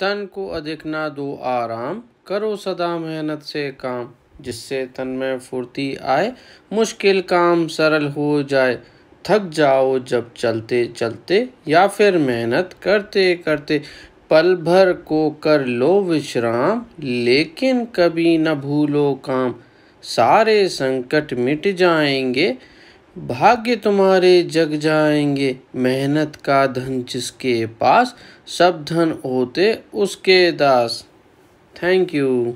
तन को अधिक ना दो आराम करो सदा मेहनत से काम जिससे तन में फुर्ती आए मुश्किल काम सरल हो जाए थक जाओ जब चलते चलते या फिर मेहनत करते करते पल भर को कर लो विश्राम लेकिन कभी न भूलो काम सारे संकट मिट जाएंगे भाग्य तुम्हारे जग जाएंगे मेहनत का धन जिसके पास सब धन होते उसके दास थैंक यू